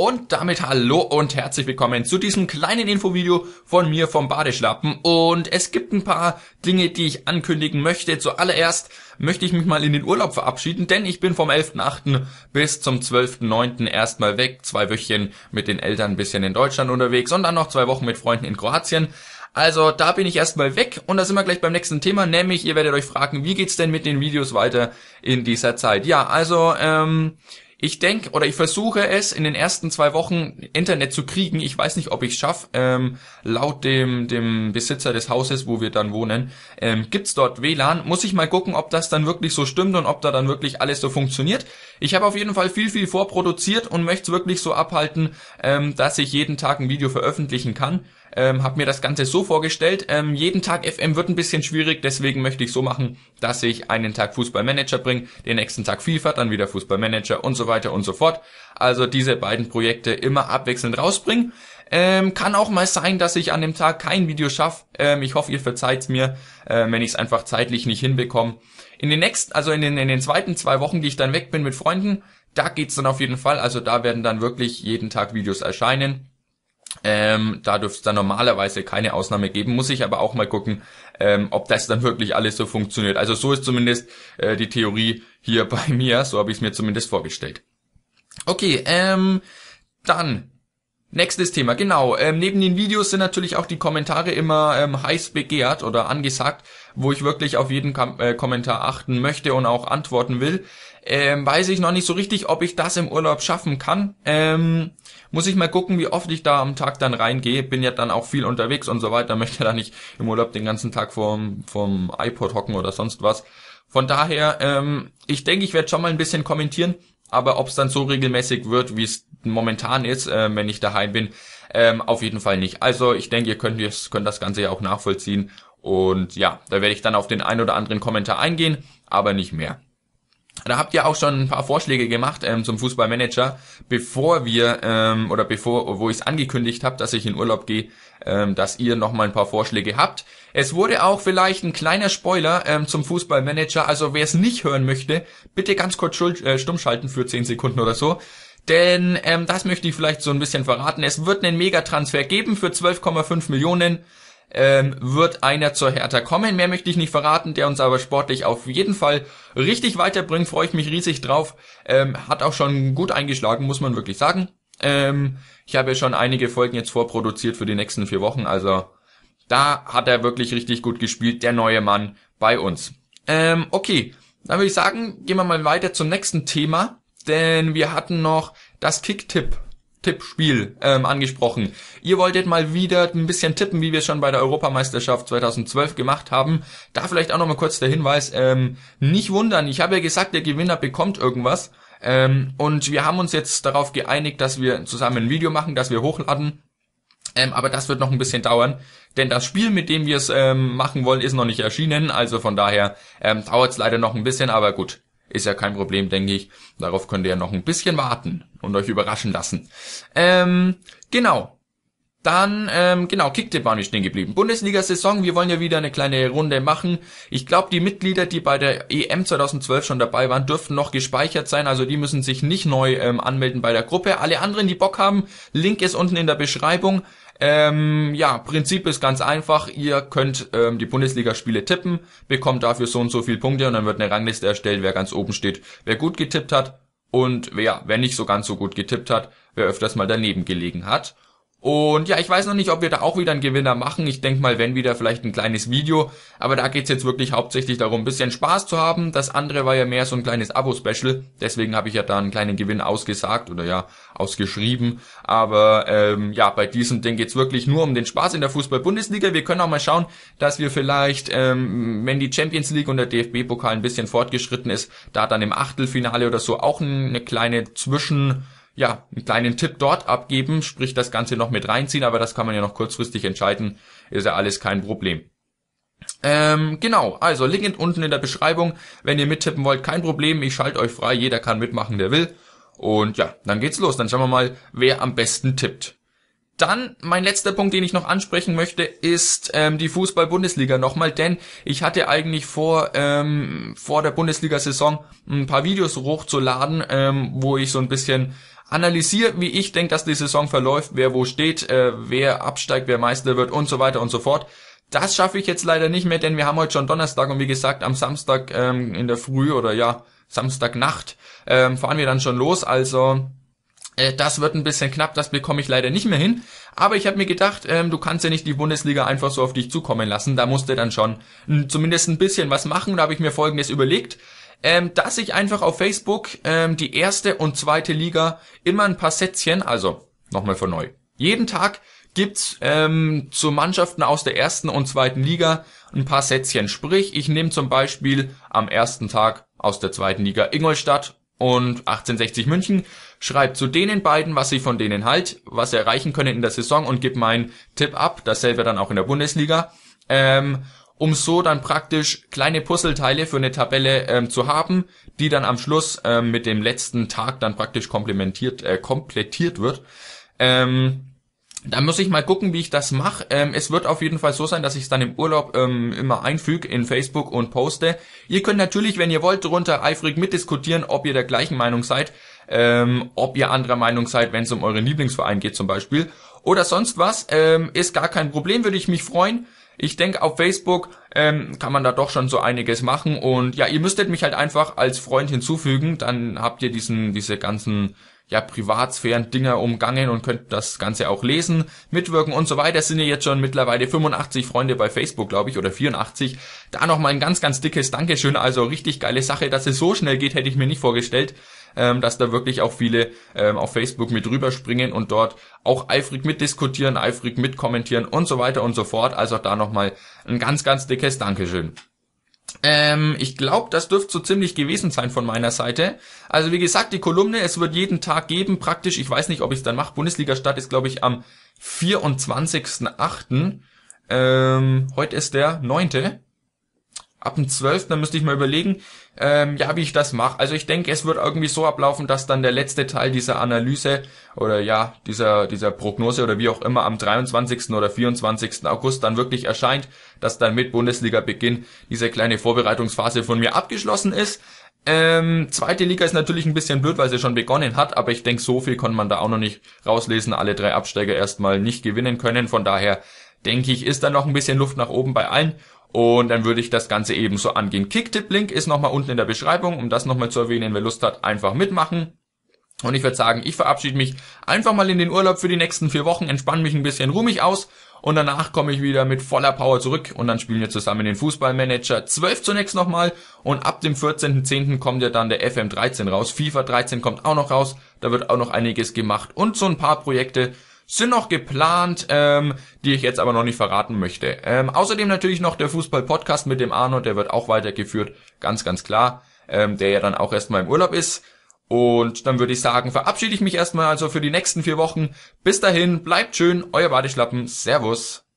Und damit hallo und herzlich willkommen zu diesem kleinen Infovideo von mir vom Badeschlappen. Und es gibt ein paar Dinge, die ich ankündigen möchte. Zuallererst möchte ich mich mal in den Urlaub verabschieden, denn ich bin vom 11.8. bis zum 12.9. erstmal weg. Zwei Wöchchen mit den Eltern ein bisschen in Deutschland unterwegs und dann noch zwei Wochen mit Freunden in Kroatien. Also da bin ich erstmal weg und da sind wir gleich beim nächsten Thema, nämlich ihr werdet euch fragen, wie geht's denn mit den Videos weiter in dieser Zeit? Ja, also ähm, ich denke oder ich versuche es in den ersten zwei Wochen Internet zu kriegen. Ich weiß nicht, ob ich es schaffe. Ähm, laut dem, dem Besitzer des Hauses, wo wir dann wohnen, ähm, gibt's dort WLAN. Muss ich mal gucken, ob das dann wirklich so stimmt und ob da dann wirklich alles so funktioniert. Ich habe auf jeden Fall viel, viel vorproduziert und möchte es wirklich so abhalten, ähm, dass ich jeden Tag ein Video veröffentlichen kann ähm, habe mir das Ganze so vorgestellt. Ähm, jeden Tag FM wird ein bisschen schwierig, deswegen möchte ich so machen, dass ich einen Tag Fußballmanager bringe, den nächsten Tag FIFA, dann wieder Fußballmanager und so weiter und so fort. Also diese beiden Projekte immer abwechselnd rausbringen. Ähm, kann auch mal sein, dass ich an dem Tag kein Video schaffe. Ähm, ich hoffe, ihr verzeiht mir, äh, wenn ich es einfach zeitlich nicht hinbekomme. In den nächsten, also in den, in den zweiten zwei Wochen, die ich dann weg bin mit Freunden, da geht's dann auf jeden Fall. Also da werden dann wirklich jeden Tag Videos erscheinen. Ähm, da dürfte es dann normalerweise keine Ausnahme geben. Muss ich aber auch mal gucken, ähm, ob das dann wirklich alles so funktioniert. Also so ist zumindest äh, die Theorie hier bei mir. So habe ich es mir zumindest vorgestellt. Okay, ähm, dann Nächstes Thema, genau. Ähm, neben den Videos sind natürlich auch die Kommentare immer ähm, heiß begehrt oder angesagt, wo ich wirklich auf jeden Kom äh, Kommentar achten möchte und auch antworten will. Ähm, weiß ich noch nicht so richtig, ob ich das im Urlaub schaffen kann. Ähm, muss ich mal gucken, wie oft ich da am Tag dann reingehe. Bin ja dann auch viel unterwegs und so weiter. Möchte da nicht im Urlaub den ganzen Tag vorm, vorm iPod hocken oder sonst was. Von daher, ähm, ich denke, ich werde schon mal ein bisschen kommentieren, aber ob es dann so regelmäßig wird, wie es momentan ist, äh, wenn ich daheim bin. Ähm, auf jeden Fall nicht. Also ich denke, ihr könnt, ihr könnt das Ganze ja auch nachvollziehen. Und ja, da werde ich dann auf den ein oder anderen Kommentar eingehen, aber nicht mehr. Da habt ihr auch schon ein paar Vorschläge gemacht ähm, zum Fußballmanager, bevor wir ähm, oder bevor, wo ich es angekündigt habe, dass ich in Urlaub gehe, ähm, dass ihr nochmal ein paar Vorschläge habt. Es wurde auch vielleicht ein kleiner Spoiler ähm, zum Fußballmanager, also wer es nicht hören möchte, bitte ganz kurz äh, stumm schalten für 10 Sekunden oder so. Denn ähm, das möchte ich vielleicht so ein bisschen verraten. Es wird einen Megatransfer geben für 12,5 Millionen. Ähm, wird einer zur Hertha kommen. Mehr möchte ich nicht verraten, der uns aber sportlich auf jeden Fall richtig weiterbringt. Freue ich mich riesig drauf. Ähm, hat auch schon gut eingeschlagen, muss man wirklich sagen. Ähm, ich habe ja schon einige Folgen jetzt vorproduziert für die nächsten vier Wochen. Also da hat er wirklich richtig gut gespielt, der neue Mann bei uns. Ähm, okay, dann würde ich sagen, gehen wir mal weiter zum nächsten Thema. Denn wir hatten noch das Kick-Tipp-Spiel ähm, angesprochen. Ihr wolltet mal wieder ein bisschen tippen, wie wir es schon bei der Europameisterschaft 2012 gemacht haben. Da vielleicht auch nochmal kurz der Hinweis, ähm, nicht wundern, ich habe ja gesagt, der Gewinner bekommt irgendwas. Ähm, und wir haben uns jetzt darauf geeinigt, dass wir zusammen ein Video machen, dass wir hochladen. Ähm, aber das wird noch ein bisschen dauern, denn das Spiel, mit dem wir es ähm, machen wollen, ist noch nicht erschienen. Also von daher ähm, dauert es leider noch ein bisschen, aber gut. Ist ja kein Problem, denke ich. Darauf könnt ihr ja noch ein bisschen warten und euch überraschen lassen. Ähm, genau. Dann, ähm, genau, Kicktipp war nicht stehen geblieben. Bundesliga-Saison, wir wollen ja wieder eine kleine Runde machen. Ich glaube, die Mitglieder, die bei der EM 2012 schon dabei waren, dürften noch gespeichert sein. Also die müssen sich nicht neu ähm, anmelden bei der Gruppe. Alle anderen, die Bock haben, Link ist unten in der Beschreibung. Ähm, ja, Prinzip ist ganz einfach. Ihr könnt ähm, die Bundesligaspiele tippen, bekommt dafür so und so viele Punkte und dann wird eine Rangliste erstellt, wer ganz oben steht, wer gut getippt hat und wer, wer nicht so ganz so gut getippt hat, wer öfters mal daneben gelegen hat. Und ja, ich weiß noch nicht, ob wir da auch wieder einen Gewinner machen. Ich denke mal, wenn wieder vielleicht ein kleines Video. Aber da geht's jetzt wirklich hauptsächlich darum, bisschen Spaß zu haben. Das andere war ja mehr so ein kleines Abo-Special. Deswegen habe ich ja da einen kleinen Gewinn ausgesagt oder ja, ausgeschrieben. Aber ähm, ja, bei diesem Ding geht's wirklich nur um den Spaß in der Fußball-Bundesliga. Wir können auch mal schauen, dass wir vielleicht, ähm, wenn die Champions League und der DFB-Pokal ein bisschen fortgeschritten ist, da dann im Achtelfinale oder so auch eine kleine Zwischen- ja, einen kleinen Tipp dort abgeben, sprich das Ganze noch mit reinziehen, aber das kann man ja noch kurzfristig entscheiden, ist ja alles kein Problem. Ähm, genau, also Link unten in der Beschreibung, wenn ihr mittippen wollt, kein Problem, ich schalte euch frei, jeder kann mitmachen, der will. Und ja, dann geht's los, dann schauen wir mal, wer am besten tippt. Dann mein letzter Punkt, den ich noch ansprechen möchte, ist ähm, die Fußball-Bundesliga nochmal, denn ich hatte eigentlich vor, ähm, vor der Bundesliga-Saison ein paar Videos hochzuladen, ähm, wo ich so ein bisschen analysiere, wie ich denke, dass die Saison verläuft, wer wo steht, äh, wer absteigt, wer Meister wird und so weiter und so fort. Das schaffe ich jetzt leider nicht mehr, denn wir haben heute schon Donnerstag und wie gesagt, am Samstag ähm, in der Früh oder ja, Samstagnacht ähm, fahren wir dann schon los, also äh, das wird ein bisschen knapp, das bekomme ich leider nicht mehr hin. Aber ich habe mir gedacht, ähm, du kannst ja nicht die Bundesliga einfach so auf dich zukommen lassen. Da musst du dann schon zumindest ein bisschen was machen. Da habe ich mir Folgendes überlegt. Ähm, dass ich einfach auf Facebook ähm, die erste und zweite Liga immer ein paar Sätzchen, also nochmal von neu. Jeden Tag gibt's ähm, zu Mannschaften aus der ersten und zweiten Liga ein paar Sätzchen. Sprich, ich nehme zum Beispiel am ersten Tag aus der zweiten Liga Ingolstadt und 1860 München Schreib zu denen beiden, was sie von denen halt, was sie erreichen können in der Saison und gib meinen Tipp ab, dasselbe dann auch in der Bundesliga, ähm, um so dann praktisch kleine Puzzleteile für eine Tabelle ähm, zu haben, die dann am Schluss ähm, mit dem letzten Tag dann praktisch komplementiert, äh, komplettiert wird. Ähm, da muss ich mal gucken, wie ich das mache. Ähm, es wird auf jeden Fall so sein, dass ich es dann im Urlaub ähm, immer einfüge in Facebook und poste. Ihr könnt natürlich, wenn ihr wollt, drunter eifrig mitdiskutieren, ob ihr der gleichen Meinung seid, ähm, ob ihr anderer Meinung seid, wenn es um euren Lieblingsverein geht zum Beispiel. Oder sonst was. Ähm, ist gar kein Problem, würde ich mich freuen. Ich denke, auf Facebook ähm, kann man da doch schon so einiges machen. Und ja, ihr müsstet mich halt einfach als Freund hinzufügen. Dann habt ihr diesen, diese ganzen ja, Privatsphären-Dinger umgangen und könnt das Ganze auch lesen, mitwirken und so weiter. Es sind ja jetzt schon mittlerweile 85 Freunde bei Facebook, glaube ich, oder 84. Da nochmal ein ganz, ganz dickes Dankeschön. Also richtig geile Sache, dass es so schnell geht, hätte ich mir nicht vorgestellt. Ähm, dass da wirklich auch viele ähm, auf Facebook mit rüberspringen und dort auch eifrig mitdiskutieren, eifrig mitkommentieren und so weiter und so fort. Also da nochmal ein ganz, ganz dickes Dankeschön. Ähm, ich glaube, das dürfte so ziemlich gewesen sein von meiner Seite. Also wie gesagt, die Kolumne, es wird jeden Tag geben, praktisch. Ich weiß nicht, ob ich es dann mache. Bundesliga Start ist, glaube ich, am 24.8. Ähm, heute ist der 9 ab dem 12. Dann müsste ich mal überlegen, ähm, ja, wie ich das mache. Also ich denke, es wird irgendwie so ablaufen, dass dann der letzte Teil dieser Analyse oder ja, dieser, dieser Prognose oder wie auch immer am 23. oder 24. August dann wirklich erscheint, dass dann mit Bundesliga-Beginn diese kleine Vorbereitungsphase von mir abgeschlossen ist. Ähm, zweite Liga ist natürlich ein bisschen blöd, weil sie schon begonnen hat, aber ich denke, so viel konnte man da auch noch nicht rauslesen. Alle drei Absteiger erstmal nicht gewinnen können. Von daher denke ich, ist da noch ein bisschen Luft nach oben bei allen. Und dann würde ich das Ganze eben so angehen. Kicktip-Link ist nochmal unten in der Beschreibung, um das nochmal zu erwähnen, wer Lust hat, einfach mitmachen. Und ich würde sagen, ich verabschiede mich einfach mal in den Urlaub für die nächsten vier Wochen, entspanne mich ein bisschen ruhig aus und danach komme ich wieder mit voller Power zurück und dann spielen wir zusammen den Fußballmanager 12 zunächst nochmal und ab dem 14.10. kommt ja dann der FM 13 raus, FIFA 13 kommt auch noch raus, da wird auch noch einiges gemacht und so ein paar Projekte, sind noch geplant, ähm, die ich jetzt aber noch nicht verraten möchte. Ähm, außerdem natürlich noch der Fußball-Podcast mit dem Arnold, der wird auch weitergeführt, ganz, ganz klar, ähm, der ja dann auch erstmal im Urlaub ist. Und dann würde ich sagen, verabschiede ich mich erstmal also für die nächsten vier Wochen. Bis dahin, bleibt schön, euer Badeschlappen, Servus.